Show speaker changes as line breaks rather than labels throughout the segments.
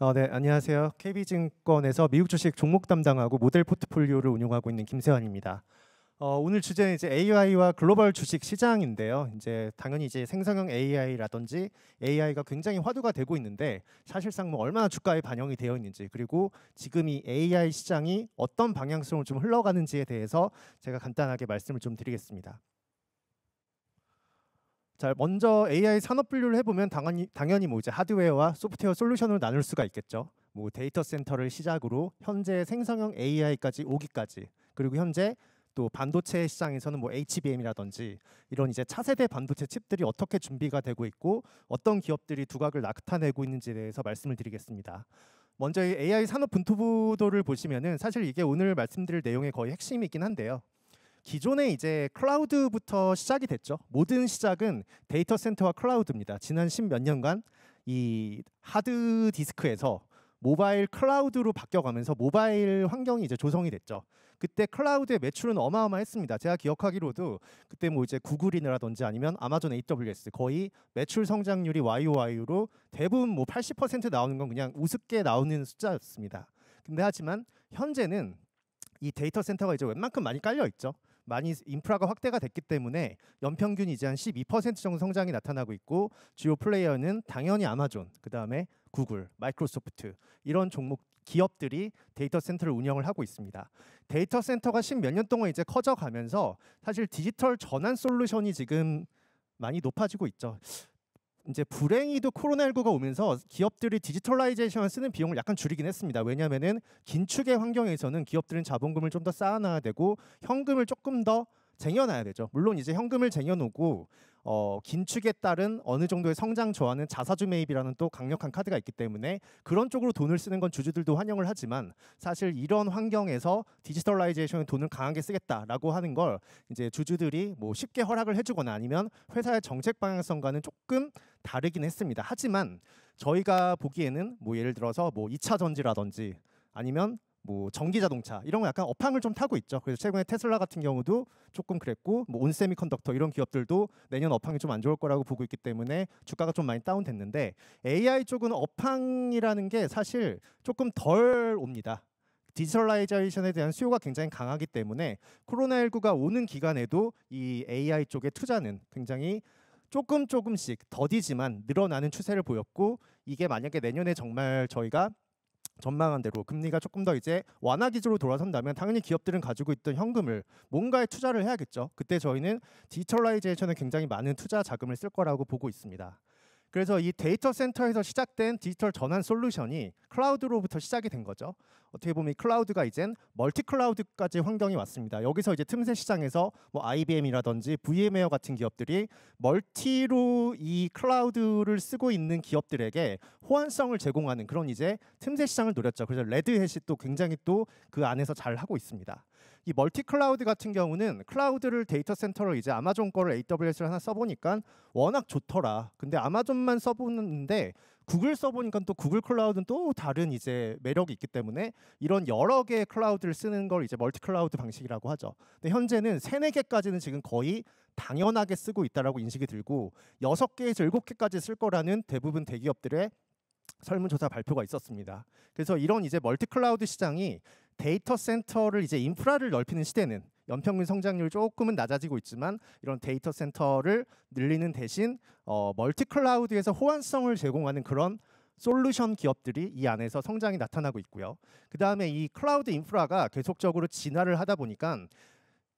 어, 네, 안녕하세요. KB증권에서 미국 주식 종목 담당하고 모델 포트폴리오를 운영하고 있는 김세환입니다. 어, 오늘 주제는 이제 AI와 글로벌 주식 시장인데요. 이제 당연히 이제 생성형 AI라든지 AI가 굉장히 화두가 되고 있는데 사실상 뭐 얼마나 주가에 반영이 되어 있는지 그리고 지금 이 AI 시장이 어떤 방향성으로 좀 흘러가는지에 대해서 제가 간단하게 말씀을 좀 드리겠습니다. 자 먼저 AI 산업 분류를 해보면 당연히 당연히 뭐 이제 하드웨어와 소프트웨어 솔루션으로 나눌 수가 있겠죠. 뭐 데이터 센터를 시작으로 현재 생성형 AI까지 오기까지 그리고 현재 또 반도체 시장에서는 뭐 HBM이라든지 이런 이제 차세대 반도체 칩들이 어떻게 준비가 되고 있고 어떤 기업들이 두각을 나타내고 있는지에 대해서 말씀을 드리겠습니다. 먼저 AI 산업 분포도를 투 보시면은 사실 이게 오늘 말씀드릴 내용의 거의 핵심이긴 한데요. 기존에 이제 클라우드부터 시작이 됐죠. 모든 시작은 데이터 센터와 클라우드입니다. 지난 십몇 년간 이 하드 디스크에서 모바일 클라우드로 바뀌어가면서 모바일 환경이 이제 조성이 됐죠. 그때 클라우드의 매출은 어마어마했습니다. 제가 기억하기로도 그때 뭐 이제 구글이라든지 아니면 아마존 AWS 거의 매출 성장률이 YOY로 대부분 뭐 80% 나오는 건 그냥 우습게 나오는 숫자였습니다. 근데 하지만 현재는 이 데이터 센터가 이제 웬만큼 많이 깔려 있죠. 많이 인프라가 확대가 됐기 때문에 연평균 이제 한 12% 정도 성장이 나타나고 있고 주요 플레이어는 당연히 아마존, 그다음에 구글, 마이크로소프트 이런 종목 기업들이 데이터 센터를 운영을 하고 있습니다. 데이터 센터가 십몇 년 동안 이제 커져 가면서 사실 디지털 전환 솔루션이 지금 많이 높아지고 있죠. 이제 불행히도 코로나19가 오면서 기업들이 디지털라이제이션을 쓰는 비용을 약간 줄이긴 했습니다. 왜냐하면은 긴축의 환경에서는 기업들은 자본금을 좀 더 쌓아놔야 되고 현금을 조금 더 쟁여놔야 되죠. 물론 이제 현금을 쟁여놓고 어, 긴축에 따른 어느 정도의 성장 저하는 자사주 매입이라는 또 강력한 카드가 있기 때문에 그런 쪽으로 돈을 쓰는 건 주주들도 환영을 하지만 사실 이런 환경에서 디지털라이제이션의 돈을 강하게 쓰겠다라고 하는 걸 이제 주주들이 뭐 쉽게 허락을 해주거나 아니면 회사의 정책 방향성과는 조금 다르긴 했습니다. 하지만 저희가 보기에는 뭐 예를 들어서 뭐 2차 전지라든지 아니면 뭐 전기 자동차 이런 거 약간 업황을 좀 타고 있죠. 그래서 최근에 테슬라 같은 경우도 조금 그랬고 뭐 온세미컨덕터 이런 기업들도 내년 업황이 좀 안 좋을 거라고 보고 있기 때문에 주가가 좀 많이 다운됐는데 AI 쪽은 업황이라는 게 사실 조금 덜 옵니다. 디지털라이제이션에 대한 수요가 굉장히 강하기 때문에 코로나19가 오는 기간에도 이 AI 쪽의 투자는 굉장히 조금 조금씩 더디지만 늘어나는 추세를 보였고 이게 만약에 내년에 정말 저희가 전망한 대로 금리가 조금 더 이제 완화 기조로 돌아선다면 당연히 기업들은 가지고 있던 현금을 뭔가에 투자를 해야겠죠. 그때 저희는 디지털라이제이션에 굉장히 많은 투자 자금을 쓸 거라고 보고 있습니다. 그래서 이 데이터 센터에서 시작된 디지털 전환 솔루션이 클라우드로부터 시작이 된 거죠. 어떻게 보면 클라우드가 이젠 멀티 클라우드까지 환경이 왔습니다. 여기서 이제 틈새 시장에서 뭐 IBM이라든지 VM웨어 같은 기업들이 멀티로 이 클라우드를 쓰고 있는 기업들에게 호환성을 제공하는 그런 이제 틈새 시장을 노렸죠. 그래서 레드햇이 또 굉장히 또 그 안에서 잘 하고 있습니다. 이 멀티 클라우드 같은 경우는 클라우드를 데이터 센터로 이제 아마존 거를 AWS를 하나 써보니까 워낙 좋더라. 근데 아마존만 써보는데 구글 써보니까 또 구글 클라우드는 또 다른 이제 매력이 있기 때문에 이런 여러 개의 클라우드를 쓰는 걸 이제 멀티 클라우드 방식이라고 하죠. 근데 현재는 세네 개까지는 지금 거의 당연하게 쓰고 있다라고 인식이 들고 여섯 개에서 일곱 개까지 쓸 거라는 대부분 대기업들의 설문조사 발표가 있었습니다. 그래서 이런 이제 멀티 클라우드 시장이 데이터 센터를 이제 인프라를 넓히는 시대는 연평균 성장률 조금은 낮아지고 있지만 이런 데이터 센터를 늘리는 대신 어, 멀티 클라우드에서 호환성을 제공하는 그런 솔루션 기업들이 이 안에서 성장이 나타나고 있고요. 그 다음에 이 클라우드 인프라가 계속적으로 진화를 하다 보니까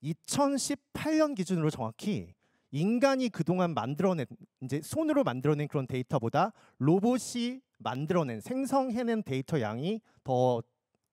2018년 기준으로 정확히 인간이 그동안 만들어낸 이제 손으로 만들어낸 그런 데이터보다 로봇이 만들어낸 생성해낸 데이터 양이 더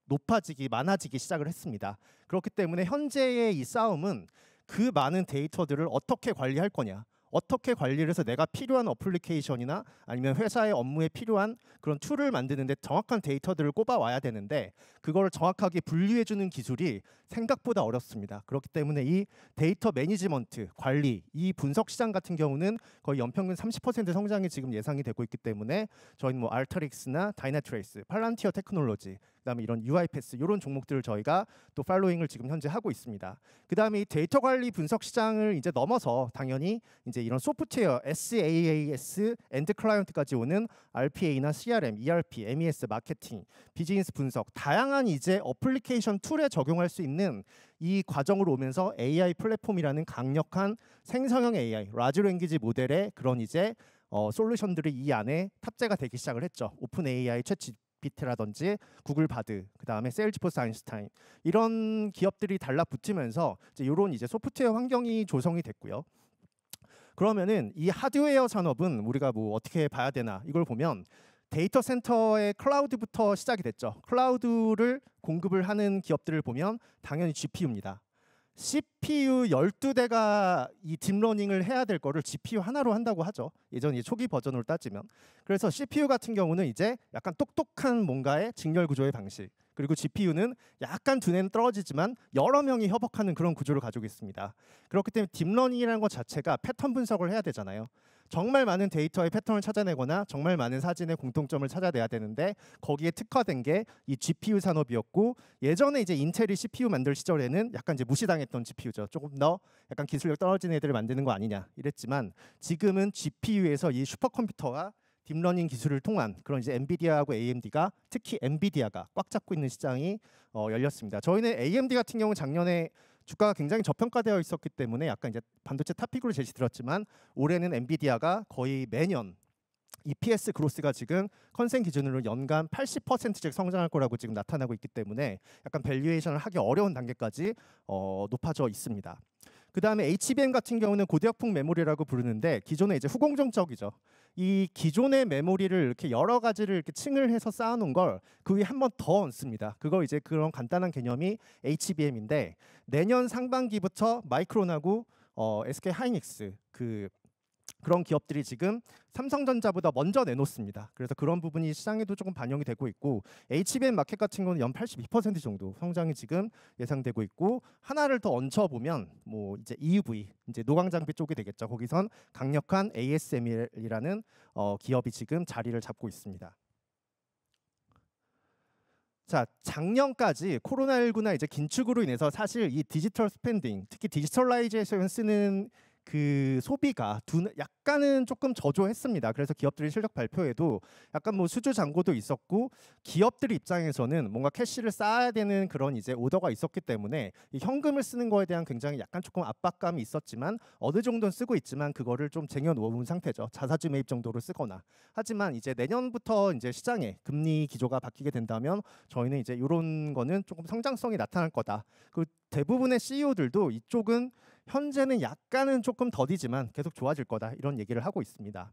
높아지기 많아지기 시작을 했습니다. 그렇기 때문에 현재의 이 싸움은 그 많은 데이터들을 어떻게 관리할 거냐 어떻게 관리를 해서 내가 필요한 어플리케이션이나 아니면 회사의 업무에 필요한 그런 툴을 만드는데 정확한 데이터들을 꼽아와야 되는데 그걸 정확하게 분류해주는 기술이 생각보다 어렵습니다. 그렇기 때문에 이 데이터 매니지먼트, 관리, 이 분석 시장 같은 경우는 거의 연평균 30% 성장이 지금 예상이 되고 있기 때문에 저희는 뭐알터릭스나 다이나트레이스, 팔란티어 테크놀로지, 그다음에 이런 UiPath 이런 종목들을 저희가 또 팔로잉을 지금 현재 하고 있습니다. 그다음에 이 데이터 관리 분석 시장을 이제 넘어서 당연히 이제 이제 이런 소프트웨어 SaaS 엔드 클라이언트까지 오는 RPA나 CRM, ERP, MES 마케팅, 비즈니스 분석 다양한 이제 어플리케이션 툴에 적용할 수 있는 이 과정으로 오면서 AI 플랫폼이라는 강력한 생성형 AI, 라지 랭귀지 모델의 그런 이제 어, 솔루션들이 이 안에 탑재가 되기 시작을 했죠. 오픈 AI 채치 비트라든지 구글 바드 그다음에 세일즈포스 아인슈타인 이런 기업들이 달라붙으면서 이제 이런 이제 소프트웨어 환경이 조성이 됐고요. 그러면은 이 하드웨어 산업은 우리가 뭐 어떻게 봐야 되나 이걸 보면 데이터 센터의 클라우드부터 시작이 됐죠. 클라우드를 공급을 하는 기업들을 보면 당연히 GPU입니다. CPU 12대가 이 딥러닝을 해야 될 거를 GPU 하나로 한다고 하죠. 예전 이 초기 버전으로 따지면. 그래서 CPU 같은 경우는 이제 약간 똑똑한 뭔가의 직렬 구조의 방식. 그리고 GPU는 약간 두뇌는 떨어지지만 여러 명이 협업하는 그런 구조를 가지고 있습니다. 그렇기 때문에 딥러닝이라는 것 자체가 패턴 분석을 해야 되잖아요. 정말 많은 데이터의 패턴을 찾아내거나 정말 많은 사진의 공통점을 찾아내야 되는데 거기에 특화된 게 이 GPU 산업이었고 예전에 이제 인텔이 CPU 만들 시절에는 약간 이제 무시당했던 GPU죠. 조금 더 약간 기술력 떨어진 애들을 만드는 거 아니냐 이랬지만 지금은 GPU에서 이 슈퍼컴퓨터가 딥러닝 기술을 통한 그런 이제 엔비디아하고 AMD가 특히 엔비디아가 꽉 잡고 있는 시장이 어, 열렸습니다. 저희는 AMD 같은 경우 는 작년에 주가가 굉장히 저평가되어 있었기 때문에 약간 이제 반도체 탑픽으로 제시들었지만 올해는 엔비디아가 거의 매년 EPS 그로스가 지금 컨센 기준으로 연간 80%씩 성장할 거라고 지금 나타나고 있기 때문에 약간 밸류에이션을 하기 어려운 단계까지 어, 높아져 있습니다. 그 다음에 HBM 같은 경우는 고대역폭 메모리라고 부르는데 기존에 이제 후공정적이죠. 이 기존의 메모리를 이렇게 여러 가지를 이렇게 층을 해서 쌓아놓은 걸 그 위에 한 번 더 얹습니다. 그거 이제 그런 간단한 개념이 HBM인데 내년 상반기부터 마이크론하고 어, SK 하이닉스 그 그런 기업들이 지금 삼성전자보다 먼저 내놓습니다. 그래서 그런 부분이 시장에도 조금 반영이 되고 있고 HBM 마켓 같은 경우는 연 82% 정도 성장이 지금 예상되고 있고 하나를 더 얹혀 보면 뭐 이제 EUV 이제 노광 장비 쪽이 되겠죠. 거기선 강력한 ASML이라는 어, 기업이 지금 자리를 잡고 있습니다. 자 작년까지 코로나19나 이제 긴축으로 인해서 사실 이 디지털 스펜딩 특히 디지털라이제이션 쓰는 그 소비가 둔 약간은 조금 저조했습니다. 그래서 기업들이 실적 발표에도 약간 뭐 수주 잔고도 있었고 기업들 입장에서는 뭔가 캐시를 쌓아야 되는 그런 이제 오더가 있었기 때문에 현금을 쓰는 거에 대한 굉장히 약간 조금 압박감이 있었지만 어느 정도는 쓰고 있지만 그거를 좀 쟁여놓은 상태죠. 자사주 매입 정도로 쓰거나 하지만 이제 내년부터 이제 시장에 금리 기조가 바뀌게 된다면 저희는 이제 이런 거는 조금 성장성이 나타날 거다. 그 대부분의 CEO들도 이쪽은 현재는 약간은 조금 더디지만 계속 좋아질 거다 이런 얘기를 하고 있습니다.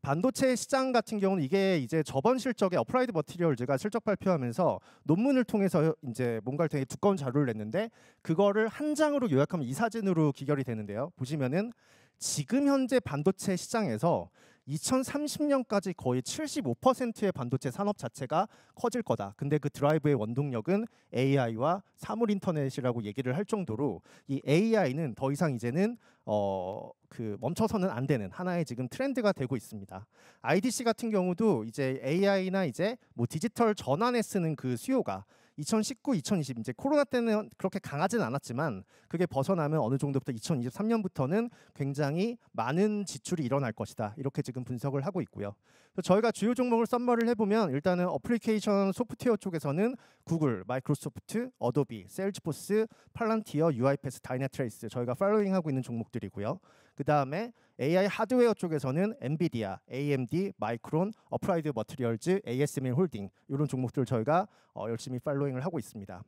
반도체 시장 같은 경우는 이게 이제 저번 실적에 어프라이드 머티리얼즈가 실적 발표하면서 논문을 통해서 이제 뭔가 를 되게 두꺼운 자료를 냈는데 그거를 한 장으로 요약하면 이 사진으로 귀결이 되는데요. 보시면은 지금 현재 반도체 시장에서 2030년까지 거의 75%의 반도체 산업 자체가 커질 거다. 근데 그 드라이브의 원동력은 AI와 사물 인터넷이라고 얘기를 할 정도로 이 AI는 더 이상 이제는 어, 그 멈춰서는 안 되는 하나의 지금 트렌드가 되고 있습니다. IDC 같은 경우도 이제 AI나 이제 뭐 디지털 전환에 쓰는 그 수요가 2019, 2020 이제 코로나 때는 그렇게 강하진 않았지만 그게 벗어나면 어느 정도부터 2023년부터는 굉장히 많은 지출이 일어날 것이다 이렇게 지금 분석을 하고 있고요. 저희가 주요 종목을 썸머를 해보면 일단은 어플리케이션 소프트웨어 쪽에서는 구글, 마이크로소프트, 어도비, 셀즈포스, 팔란티어, UiPath, 다이나트레이스 저희가 팔로잉하고 있는 종목들이고요. 그 다음에 AI 하드웨어 쪽에서는 엔비디아, AMD, 마이크론, 어프라이드 머트리얼즈, ASML 홀딩 이런 종목들 저희가 어, 열심히 팔로잉을 하고 있습니다.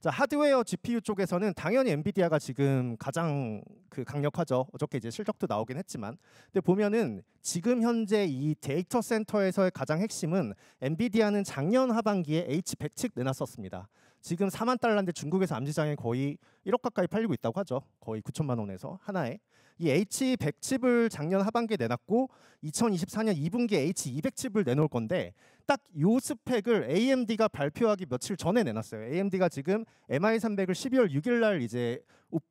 자 하드웨어 GPU 쪽에서는 당연히 엔비디아가 지금 가장 그 강력하죠. 어저께 이제 실적도 나오긴 했지만, 근데 보면은 지금 현재 이 데이터 센터에서의 가장 핵심은 엔비디아는 작년 하반기에 h 1 0 0측 내놨었습니다. 지금 4만 달러인데 중국에서 암시장에 거의 1억 가까이 팔리고 있다고 하죠. 거의 9천만 원에서 하나에. 이 H100 칩을 작년 하반기에 내놨고 2024년 2분기에 H200 칩을 내놓을 건데 딱 요 스펙을 AMD가 발표하기 며칠 전에 내놨어요. AMD가 지금 MI300을 12월 6일 날 이제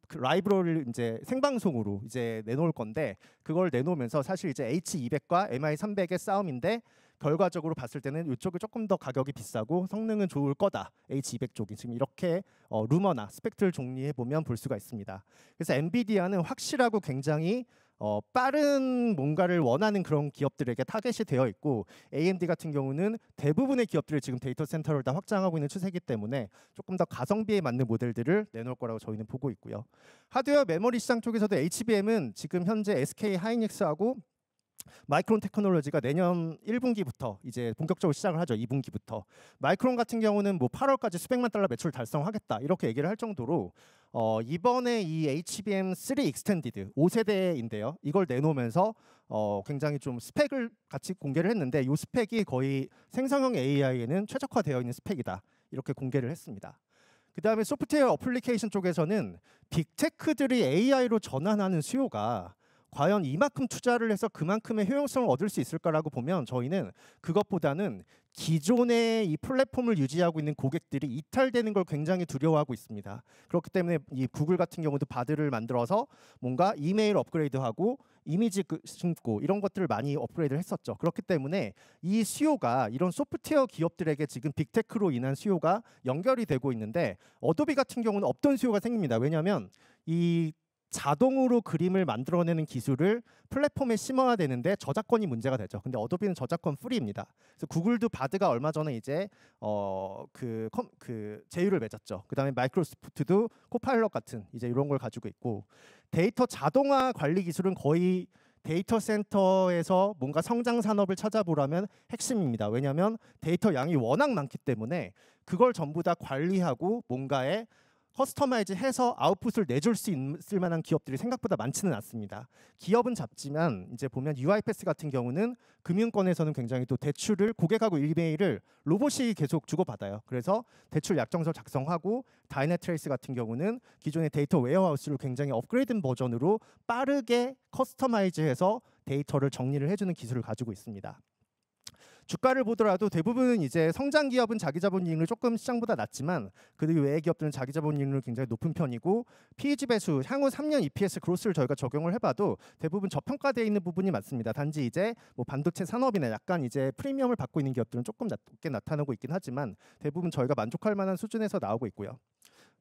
그 라이브러리를 이제 생방송으로 이제 내놓을 건데 그걸 내놓으면서 사실 이제 H200과 MI300의 싸움인데 결과적으로 봤을 때는 이쪽이 조금 더 가격이 비싸고 성능은 좋을 거다. H200 쪽이 지금 이렇게 어, 루머나 스펙트를 정리해 보면 볼 수가 있습니다. 그래서 엔비디아는 확실하고 굉장히 어, 빠른 뭔가를 원하는 그런 기업들에게 타겟이 되어 있고 AMD 같은 경우는 대부분의 기업들이 지금 데이터 센터를 다 확장하고 있는 추세이기 때문에 조금 더 가성비에 맞는 모델들을 내놓을 거라고 저희는 보고 있고요. 하드웨어 메모리 시장 쪽에서도 HBM은 지금 현재 SK 하이닉스하고 마이크론 테크놀로지가 내년 1분기부터 이제 본격적으로 시작을 하죠. 2분기부터. 마이크론 같은 경우는 뭐 8월까지 수백만 달러 매출 달성하겠다. 이렇게 얘기를 할 정도로 어, 이번에 이 HBM3 익스텐디드 5세대인데요. 이걸 내놓으면서 어, 굉장히 좀 스펙을 같이 공개를 했는데 이 스펙이 거의 생성형 AI에는 최적화되어 있는 스펙이다. 이렇게 공개를 했습니다. 그 다음에 소프트웨어 어플리케이션 쪽에서는 빅테크들이 AI로 전환하는 수요가 과연 이만큼 투자를 해서 그만큼의 효용성을 얻을 수 있을까라고 보면 저희는 그것보다는 기존의 이 플랫폼을 유지하고 있는 고객들이 이탈되는 걸 굉장히 두려워하고 있습니다. 그렇기 때문에 이 구글 같은 경우도 바드를 만들어서 뭔가 이메일 업그레이드하고 이미지 신고 그 이런 것들을 많이 업그레이드를 했었죠. 그렇기 때문에 이 수요가 이런 소프트웨어 기업들에게 지금 빅테크로 인한 수요가 연결이 되고 있는데 어도비 같은 경우는 없던 수요가 생깁니다. 왜냐하면 이 자동으로 그림을 만들어내는 기술을 플랫폼에 심어야 되는데 저작권이 문제가 되죠. 근데 어도비는 저작권 프리입니다. 그래서 구글도 바드가 얼마 전에 이제 어그 컴, 그 제휴를 맺었죠. 그다음에 마이크로소프트도 코파일럿 같은 이제 이런 걸 가지고 있고 데이터 자동화 관리 기술은 거의 데이터 센터에서 뭔가 성장 산업을 찾아보라면 핵심입니다. 왜냐하면 데이터 양이 워낙 많기 때문에 그걸 전부 다 관리하고 뭔가에 커스터마이즈 해서 아웃풋을 내줄 수 있을 만한 기업들이 생각보다 많지는 않습니다. 기업은 잡지만 이제 보면 UiPath 같은 경우는 금융권에서는 굉장히 또 대출을 고객하고 일베일을 로봇이 계속 주고받아요. 그래서 대출 약정서 작성하고 다이내트레이스 같은 경우는 기존의 데이터 웨어하우스를 굉장히 업그레이드된 버전으로 빠르게 커스터마이즈해서 데이터를 정리를 해주는 기술을 가지고 있습니다. 주가를 보더라도 대부분은 이제 성장 기업은 자기 자본 이익률 조금 시장보다 낮지만 그 외의 기업들은 자기 자본 이익률 굉장히 높은 편이고 PEG 배수 향후 3년 EPS 그로스를 저희가 적용을 해봐도 대부분 저평가되어 있는 부분이 많습니다. 단지 이제 뭐 반도체 산업이나 약간 이제 프리미엄을 받고 있는 기업들은 조금 낮게 나타나고 있긴 하지만 대부분 저희가 만족할 만한 수준에서 나오고 있고요.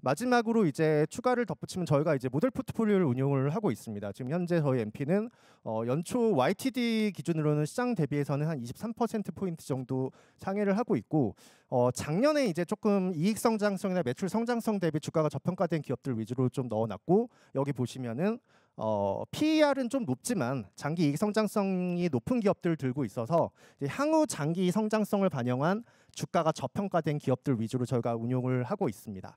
마지막으로 이제 추가를 덧붙이면 저희가 이제 모델 포트폴리오를 운영을 하고 있습니다. 지금 현재 저희 MP는 어, 연초 YTD 기준으로는 시장 대비해서는 한 23% 포인트 정도 상회를 하고 있고 어, 작년에 이제 조금 이익 성장성이나 매출 성장성 대비 주가가 저평가된 기업들 위주로 좀 넣어놨고 여기 보시면은 어, PER은 좀 높지만 장기 이익 성장성이 높은 기업들을 들고 있어서 향후 장기 성장성을 반영한 주가가 저평가된 기업들 위주로 저희가 운용을 하고 있습니다.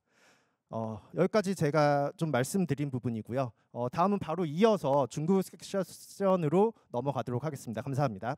어, 여기까지 제가 좀 말씀드린 부분이고요. 어, 다음은 바로 이어서 중국 섹션으로 넘어가도록 하겠습니다. 감사합니다.